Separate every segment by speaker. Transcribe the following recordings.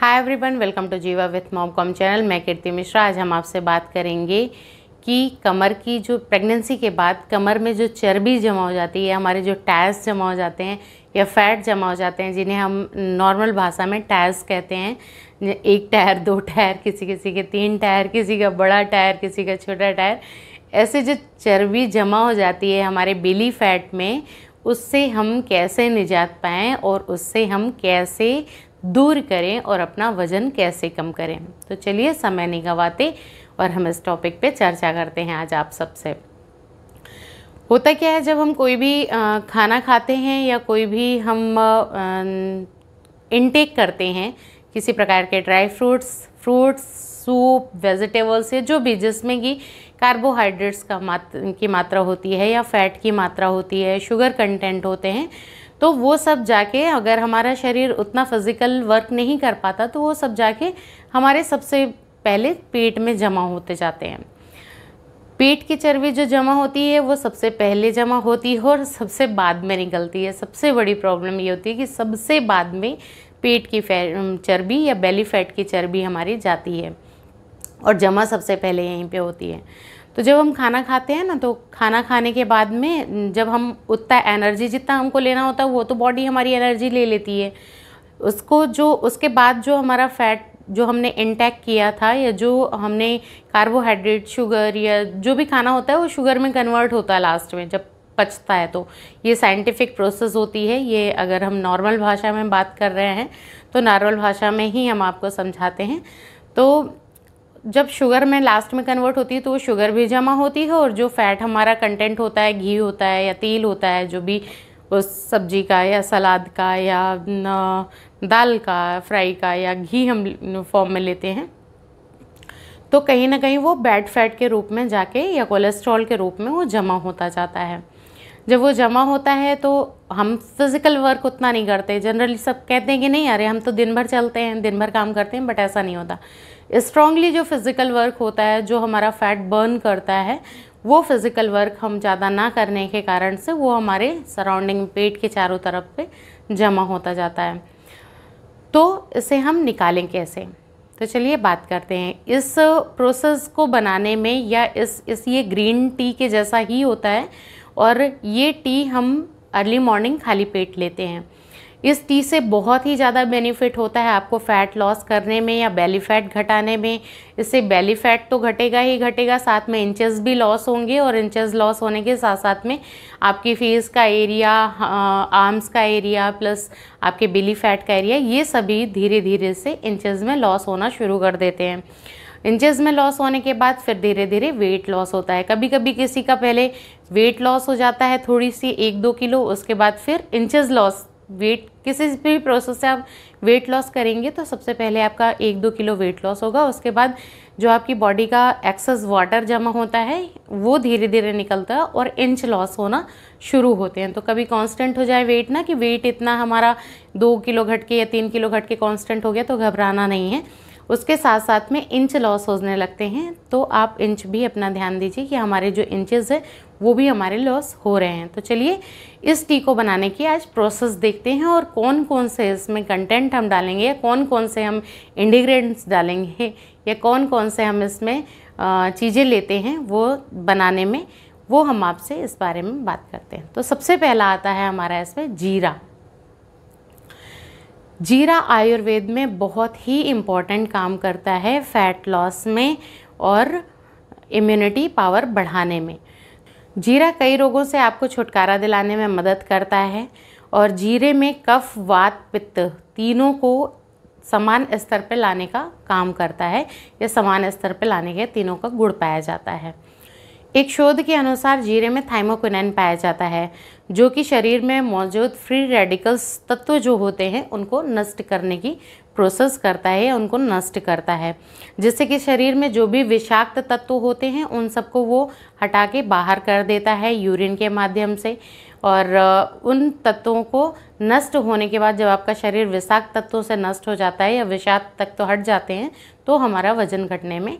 Speaker 1: hi everyone welcome to Jeeva with mom com channel मैं कीर्ति मिश्रा आज हम आपसे बात करेंगे कि कमर की जो प्रेगनेंसी के बाद कमर में जो चर्बी जमा हो जाती है हमारे जो टैस जमा हो जाते हैं या फैट जमा हो जाते हैं जिन्हें हम नॉर्मल भाषा में टैस कहते हैं एक टायर दो टायर किसी किसी के तीन टायर किसी का बड़ा टायर किसी का छोटा टायर ऐसे जो चर्बी जमा हो जाती है हमारे बिली फैट में उससे हम कैसे निजात पाएँ और उससे हम कैसे दूर करें और अपना वज़न कैसे कम करें तो चलिए समय नहीं गंवाते और हम इस टॉपिक पे चर्चा करते हैं आज आप सबसे होता क्या है जब हम कोई भी खाना खाते हैं या कोई भी हम इनटेक करते हैं किसी प्रकार के dry fruits fruits soup vegetables या जो भी जिसमें कि कार्बोहाइड्रेट्स का मात्र की मात्रा होती है या फैट की मात्रा होती है शुगर कंटेंट होते हैं तो वो सब जाके अगर हमारा शरीर उतना फिज़िकल वर्क नहीं कर पाता तो वो सब जाके हमारे सबसे पहले पेट में जमा होते जाते हैं पेट की चर्बी जो जमा होती है वो सबसे पहले जमा होती है और सबसे बाद में निकलती है सबसे बड़ी प्रॉब्लम ये होती है कि सबसे बाद में पेट की चर्बी या बेली फैट की चर्बी हमारी जाती है और जमा सबसे पहले यहीं पे होती है तो जब हम खाना खाते हैं ना तो खाना खाने के बाद में जब हम उतना एनर्जी जितना हमको लेना होता है वो तो बॉडी हमारी एनर्जी ले लेती है उसको जो उसके बाद जो हमारा फैट जो हमने इंटैक किया था या जो हमने कार्बोहाइड्रेट शुगर या जो भी खाना होता है वो शुगर में कन्वर्ट होता है लास्ट में जब पचता है तो ये साइंटिफिक प्रोसेस होती है ये अगर हम नॉर्मल भाषा में बात कर रहे हैं तो नॉर्मल भाषा में ही हम आपको समझाते हैं तो जब शुगर में लास्ट में कन्वर्ट होती है तो वो शुगर भी जमा होती है और जो फैट हमारा कंटेंट होता है घी होता है या तेल होता है जो भी उस सब्जी का या सलाद का या दाल का फ्राई का या घी हम फॉर्म में लेते हैं तो कहीं ना कहीं वो बैड फैट के रूप में जाके या कोलेस्ट्रॉल के रूप में वो जमा होता जाता है जब वो जमा होता है तो हम फिज़िकल वर्क उतना नहीं करते जनरली सब कहते हैं कि नहीं अरे हम तो दिन भर चलते हैं दिन भर काम करते हैं बट ऐसा नहीं होता स्ट्रांगली जो फिज़िकल वर्क होता है जो हमारा फैट बर्न करता है वो फिज़िकल वर्क हम ज़्यादा ना करने के कारण से वो हमारे सराउंडिंग पेट के चारों तरफ पे जमा होता जाता है तो इसे हम निकालें कैसे तो चलिए बात करते हैं इस प्रोसेस को बनाने में या इस इस ये ग्रीन टी के जैसा ही होता है और ये टी हम अर्ली मॉर्निंग खाली पेट लेते हैं इस टी से बहुत ही ज़्यादा बेनिफिट होता है आपको फ़ैट लॉस करने में या बेली फैट घटाने में इससे बेली फैट तो घटेगा ही घटेगा साथ में इंचेस भी लॉस होंगे और इंचेस लॉस होने के साथ साथ में आपकी फेस का एरिया हाँ, आर्म्स का एरिया प्लस आपके बेली फैट का एरिया ये सभी धीरे धीरे से इंचज़ में लॉस होना शुरू कर देते हैं इंचज़ में लॉस होने के बाद फिर धीरे धीरे वेट लॉस होता है कभी कभी किसी का पहले वेट लॉस हो जाता है थोड़ी सी एक दो किलो उसके बाद फिर इंचज लॉस वेट किसी भी प्रोसेस से आप वेट लॉस करेंगे तो सबसे पहले आपका एक दो किलो वेट लॉस होगा उसके बाद जो आपकी बॉडी का एक्सेस वाटर जमा होता है वो धीरे धीरे निकलता है और इंच लॉस होना शुरू होते हैं तो कभी कांस्टेंट हो जाए वेट ना कि वेट इतना हमारा दो किलो घट के या तीन किलो घट के कांस्टेंट हो गया तो घबराना नहीं है उसके साथ साथ में इंच लॉस होने लगते हैं तो आप इंच भी अपना ध्यान दीजिए कि हमारे जो इंचेस है वो भी हमारे लॉस हो रहे हैं तो चलिए इस टी को बनाने की आज प्रोसेस देखते हैं और कौन कौन से इसमें कंटेंट हम डालेंगे या कौन कौन से हम इंडिग्रेंट्स डालेंगे या कौन कौन से हम इसमें चीज़ें लेते हैं वो बनाने में वो हम आपसे इस बारे में बात करते हैं तो सबसे पहला आता है हमारा इसमें जीरा जीरा आयुर्वेद में बहुत ही इम्पॉर्टेंट काम करता है फैट लॉस में और इम्यूनिटी पावर बढ़ाने में जीरा कई रोगों से आपको छुटकारा दिलाने में मदद करता है और जीरे में कफ वात पित्त तीनों को समान स्तर पर लाने का काम करता है या समान स्तर पर लाने के तीनों का गुड़ पाया जाता है एक शोध के अनुसार जीरे में थाइमोक्विनाइन पाया जाता है जो कि शरीर में मौजूद फ्री रेडिकल्स तत्व जो होते हैं उनको नष्ट करने की प्रोसेस करता है उनको नष्ट करता है जिससे कि शरीर में जो भी विषाक्त तत्व होते हैं उन सबको वो हटा के बाहर कर देता है यूरिन के माध्यम से और उन तत्वों को नष्ट होने के बाद जब आपका शरीर विषाक्त तत्वों से नष्ट हो जाता है या विषाक्त तत्व हट जाते हैं तो हमारा वजन घटने में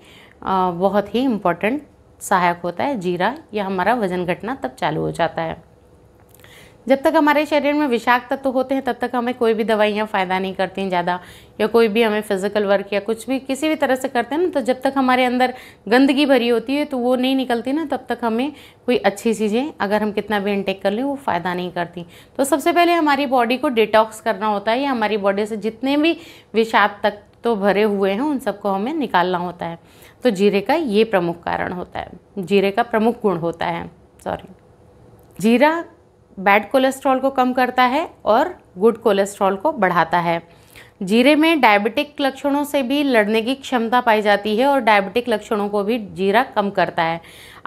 Speaker 1: बहुत ही इम्पोर्टेंट सहायक होता है जीरा या हमारा वजन घटना तब चालू हो जाता है जब तक हमारे शरीर में विषाक्त तत्व तो होते हैं तब तक हमें कोई भी दवाइयाँ फ़ायदा नहीं करती हैं ज़्यादा या कोई भी हमें फिज़िकल वर्क या कुछ भी किसी भी तरह से करते हैं ना तो जब तक हमारे अंदर गंदगी भरी होती है तो वो नहीं निकलती ना तब तक हमें कोई अच्छी चीज़ें अगर हम कितना भी इनटेक कर लें वो फ़ायदा नहीं करती तो सबसे पहले हमारी बॉडी को डिटॉक्स करना होता है या हमारी बॉडी से जितने भी विषाद तक तो भरे हुए हैं उन सबको हमें निकालना होता है तो जीरे का ये प्रमुख कारण होता है जीरे का प्रमुख गुण होता है सॉरी जीरा बैड कोलेस्ट्रॉल को कम करता है और गुड कोलेस्ट्रॉल को बढ़ाता है जीरे में डायबिटिक लक्षणों से भी लड़ने की क्षमता पाई जाती है और डायबिटिक लक्षणों को भी जीरा कम करता है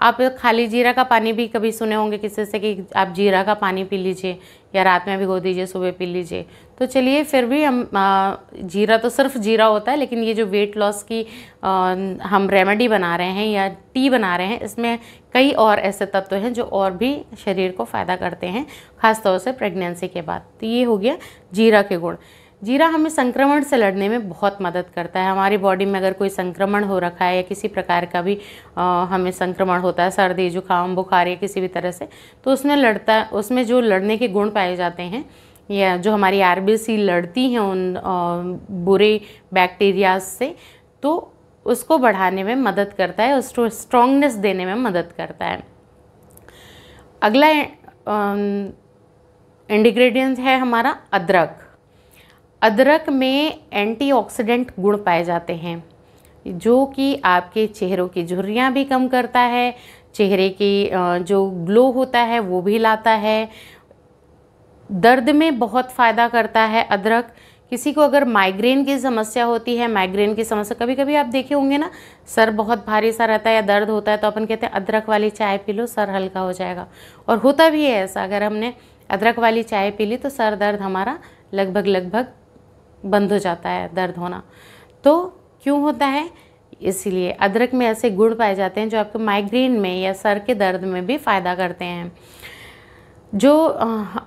Speaker 1: आप खाली जीरा का पानी भी कभी सुने होंगे किसी से कि आप जीरा का पानी पी लीजिए या रात में भिगो दीजिए सुबह पी लीजिए तो चलिए फिर भी हम जीरा तो सिर्फ जीरा होता है लेकिन ये जो वेट लॉस की हम रेमेडी बना रहे हैं या टी बना रहे हैं इसमें कई और ऐसे तत्व हैं जो और भी शरीर को फ़ायदा करते हैं ख़ासतौर से प्रेगनेंसी के बाद तो ये हो गया जीरा के गुड़ जीरा हमें संक्रमण से लड़ने में बहुत मदद करता है हमारी बॉडी में अगर कोई संक्रमण हो रखा है या किसी प्रकार का भी आ, हमें संक्रमण होता है सर्दी जुकाम बुखार या किसी भी तरह से तो उसमें लड़ता उसमें जो लड़ने के गुण पाए जाते हैं या जो हमारी आर लड़ती हैं उन आ, बुरे बैक्टीरियाज से तो उसको बढ़ाने में मदद करता है उसको स्ट्रॉन्गनेस देने में मदद करता है अगला इंडिग्रेडिएंट है हमारा अदरक अदरक में एंटीऑक्सीडेंट गुण पाए जाते हैं जो कि आपके चेहरों की झुर्रियाँ भी कम करता है चेहरे की जो ग्लो होता है वो भी लाता है दर्द में बहुत फ़ायदा करता है अदरक किसी को अगर माइग्रेन की समस्या होती है माइग्रेन की समस्या कभी कभी आप देखे होंगे ना सर बहुत भारी सा रहता है या दर्द होता है तो अपन कहते हैं अदरक वाली चाय पी लो सर हल्का हो जाएगा और होता भी है ऐसा अगर हमने अदरक वाली चाय पी ली तो सर दर्द हमारा लगभग लगभग बंद हो जाता है दर्द होना तो क्यों होता है इसीलिए अदरक में ऐसे गुण पाए जाते हैं जो आपके माइग्रेन में या सर के दर्द में भी फ़ायदा करते हैं जो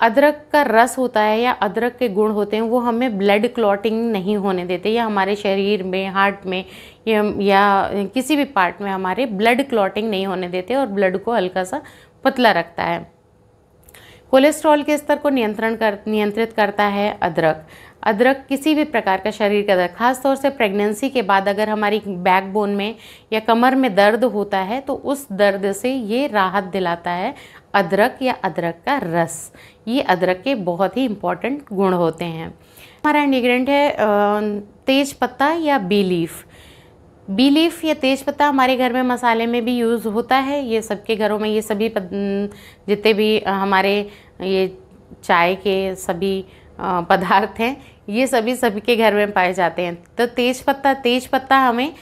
Speaker 1: अदरक का रस होता है या अदरक के गुण होते हैं वो हमें ब्लड क्लॉटिंग नहीं होने देते या हमारे शरीर में हार्ट में या, या किसी भी पार्ट में हमारे ब्लड क्लॉटिंग नहीं होने देते और ब्लड को हल्का सा पतला रखता है कोलेस्ट्रॉल के स्तर को नियंत्रण कर नियंत्रित करता है अदरक अदरक किसी भी प्रकार का शरीर का दर्द खासतौर से प्रेगनेंसी के बाद अगर हमारी बैकबोन में या कमर में दर्द होता है तो उस दर्द से ये राहत दिलाता है अदरक या अदरक का रस ये अदरक के बहुत ही इम्पॉर्टेंट गुण होते हैं हमारा इंडिग्रेंट है तेज पत्ता या बीलीफ बीलीफ या तेज पत्ता हमारे घर में मसाले में भी यूज़ होता है ये सबके घरों में ये सभी जितने भी हमारे ये चाय के सभी पदार्थ हैं ये सभी सभी के घर में पाए जाते हैं तो तेज पत्ता तेज पत्ता हमें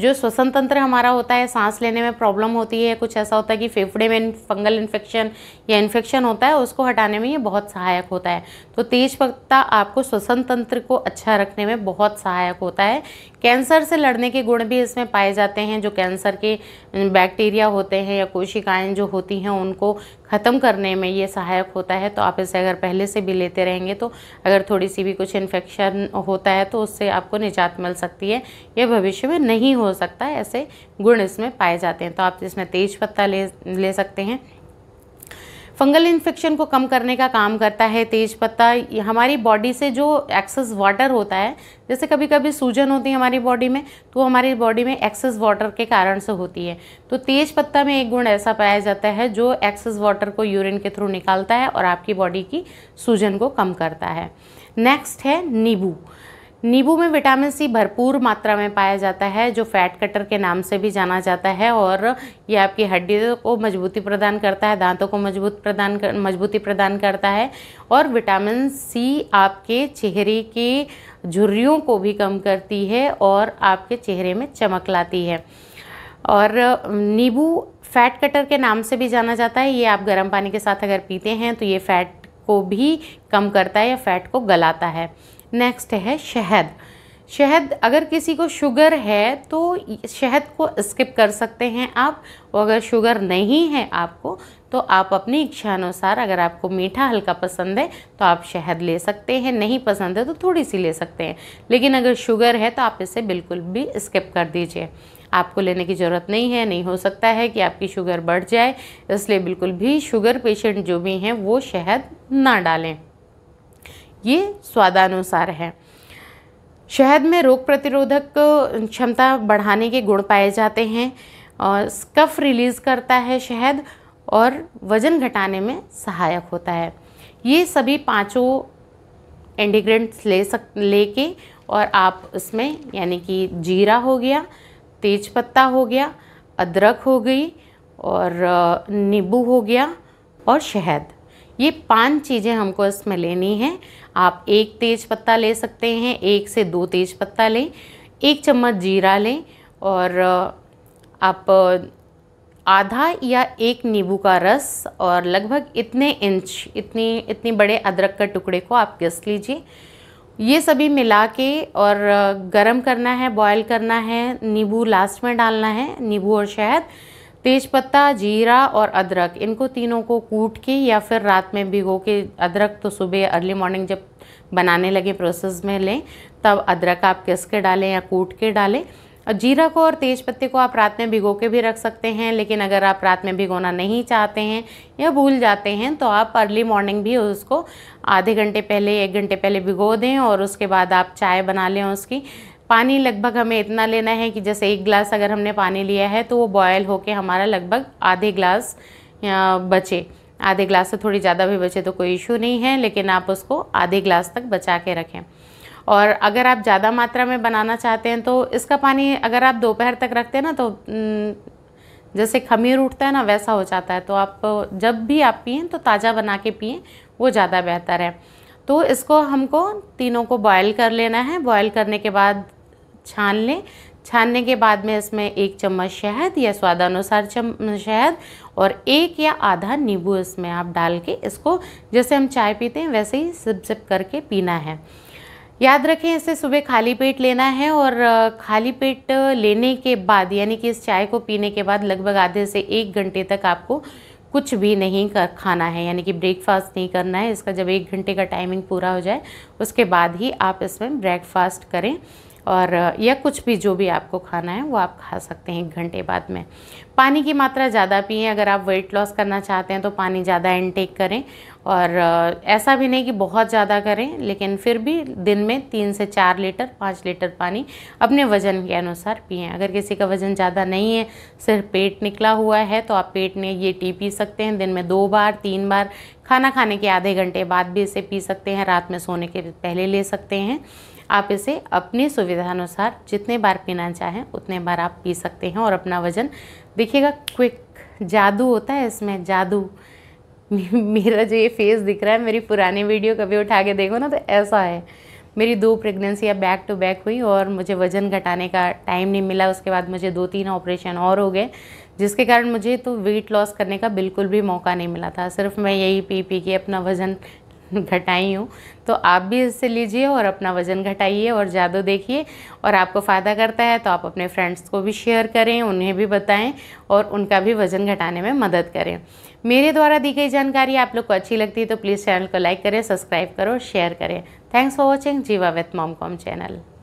Speaker 1: जो श्वसन तंत्र हमारा होता है सांस लेने में प्रॉब्लम होती है कुछ ऐसा होता है कि फेफड़े में फंगल इन्फेक्शन या इन्फेक्शन होता है उसको हटाने में ये बहुत सहायक होता है तो तेज पत्ता आपको श्वसन तंत्र को अच्छा रखने में बहुत सहायक होता है कैंसर से लड़ने के गुण भी इसमें पाए जाते हैं जो कैंसर के बैक्टीरिया होते हैं या कोशिकाएं जो होती हैं उनको ख़त्म करने में ये सहायक होता है तो आप इसे अगर पहले से भी लेते रहेंगे तो अगर थोड़ी सी भी कुछ इन्फेक्शन होता है तो उससे आपको निजात मिल सकती है यह भविष्य में नहीं नहीं हो सकता ऐसे गुण इसमें पाए जाते हैं तो आप इसमें तेज पत्ता ले ले सकते हैं फंगल इन्फेक्शन को कम करने का काम करता है तेज पत्ता हमारी बॉडी से जो एक्सेस वाटर होता है जैसे कभी कभी सूजन होती है हमारी बॉडी में तो हमारी बॉडी में एक्सेस वाटर के कारण से होती है तो तेज पत्ता में एक गुण ऐसा पाया जाता है जो एक्सेस वाटर को यूरिन के थ्रू निकालता है और आपकी बॉडी की सूजन को कम करता है नेक्स्ट है नींबू नींबू में विटामिन सी भरपूर मात्रा में पाया जाता है जो फैट कटर के नाम से भी जाना जाता है और ये आपकी हड्डियों को मजबूती प्रदान करता है दांतों को मजबूत प्रदान कर मजबूती प्रदान करता है और विटामिन सी आपके चेहरे के झुर्रियों को भी कम करती है और आपके चेहरे में चमक लाती है और नींबू फैट कटर के नाम से भी जाना जाता है ये आप गर्म पानी के साथ अगर पीते हैं तो ये फैट को भी कम करता है या फैट को गलाता है नेक्स्ट है शहद शहद अगर किसी को शुगर है तो शहद को स्किप कर सकते हैं आप और अगर शुगर नहीं है आपको तो आप अपनी इच्छा अनुसार अगर आपको मीठा हल्का पसंद है तो आप शहद ले सकते हैं नहीं पसंद है तो थोड़ी सी ले सकते हैं लेकिन अगर शुगर है तो आप इसे बिल्कुल भी स्किप कर दीजिए आपको लेने की ज़रूरत नहीं है नहीं हो सकता है कि आपकी शुगर बढ़ जाए इसलिए बिल्कुल भी शुगर पेशेंट जो भी हैं वो शहद ना डालें ये स्वादानुसार है शहद में रोग प्रतिरोधक क्षमता बढ़ाने के गुण पाए जाते हैं और स्कफ रिलीज़ करता है शहद और वज़न घटाने में सहायक होता है ये सभी पांचों इंडिग्रेंट्स ले सक लेके और आप इसमें यानी कि जीरा हो गया तेज पत्ता हो गया अदरक हो गई और नींबू हो गया और शहद ये पांच चीज़ें हमको इसमें लेनी है आप एक तेज पत्ता ले सकते हैं एक से दो तेज पत्ता लें एक चम्मच जीरा लें और आप आधा या एक नींबू का रस और लगभग इतने इंच इतनी इतनी बड़े अदरक के टुकड़े को आप घिस लीजिए ये सभी मिला के और गरम करना है बॉयल करना है नींबू लास्ट में डालना है नींबू और शहद तेज़पत्ता जीरा और अदरक इनको तीनों को कूट के या फिर रात में भिगो के अदरक तो सुबह अर्ली मॉर्निंग जब बनाने लगे प्रोसेस में लें तब अदरक आप किस के डालें या कूट के डालें और जीरा को और तेज़ पत्ते को आप रात में भिगो के भी रख सकते हैं लेकिन अगर आप रात में भिगोना नहीं चाहते हैं या भूल जाते हैं तो आप अर्ली मॉर्निंग भी उसको आधे घंटे पहले एक घंटे पहले भिगो दें और उसके बाद आप चाय बना लें उसकी पानी लगभग हमें इतना लेना है कि जैसे एक गिलास अगर हमने पानी लिया है तो वो बॉयल होके हमारा लगभग आधे गिलास बचे आधे गिलास से थोड़ी ज़्यादा भी बचे तो कोई इशू नहीं है लेकिन आप उसको आधे गिलास तक बचा के रखें और अगर आप ज़्यादा मात्रा में बनाना चाहते हैं तो इसका पानी अगर आप दोपहर तक रखते हैं ना तो जैसे खमीर उठता है ना वैसा हो जाता है तो आप जब भी आप पिए तो ताज़ा बना के पिए वो ज़्यादा बेहतर है तो इसको हमको तीनों को बॉयल कर लेना है बॉयल करने के बाद छान लें छानने के बाद में इसमें एक चम्मच शहद या स्वादानुसार शहद और एक या आधा नींबू इसमें आप डाल के इसको जैसे हम चाय पीते हैं वैसे ही सिप सिप करके पीना है याद रखें इसे सुबह खाली पेट लेना है और खाली पेट लेने के बाद यानी कि इस चाय को पीने के बाद लगभग आधे से एक घंटे तक आपको कुछ भी नहीं कर खाना है यानी कि ब्रेकफास्ट नहीं करना है इसका जब एक घंटे का टाइमिंग पूरा हो जाए उसके बाद ही आप इसमें ब्रेकफास्ट करें और या कुछ भी जो भी आपको खाना है वो आप खा सकते हैं एक घंटे बाद में पानी की मात्रा ज़्यादा पिए अगर आप वेट लॉस करना चाहते हैं तो पानी ज़्यादा इनटेक करें और ऐसा भी नहीं कि बहुत ज़्यादा करें लेकिन फिर भी दिन में तीन से चार लीटर पाँच लीटर पानी अपने वज़न के अनुसार पिए अगर किसी का वज़न ज़्यादा नहीं है सिर्फ पेट निकला हुआ है तो आप पेट में ये टी पी सकते हैं दिन में दो बार तीन बार खाना खाने के आधे घंटे बाद भी इसे पी सकते हैं रात में सोने के पहले ले सकते हैं आप इसे अपने अनुसार जितने बार पीना चाहें उतने बार आप पी सकते हैं और अपना वज़न देखिएगा क्विक जादू होता है इसमें जादू मेरा जो ये फेस दिख रहा है मेरी पुरानी वीडियो कभी उठा के देखो ना तो ऐसा है मेरी दो प्रेगनेंसियाँ बैक टू बैक हुई और मुझे वज़न घटाने का टाइम नहीं मिला उसके बाद मुझे दो तीन ऑपरेशन और हो गए जिसके कारण मुझे तो वेट लॉस करने का बिल्कुल भी मौका नहीं मिला था सिर्फ मैं यही पी पी के अपना वज़न घटाई हूँ तो आप भी इससे लीजिए और अपना वज़न घटाइए और जादू देखिए और आपको फ़ायदा करता है तो आप अपने फ्रेंड्स को भी शेयर करें उन्हें भी बताएं और उनका भी वज़न घटाने में मदद करें मेरे द्वारा दी गई जानकारी आप लोग को अच्छी लगती है तो प्लीज़ चैनल को लाइक करें सब्सक्राइब करो शेयर करें thanks for watching Jeeva with mom com channel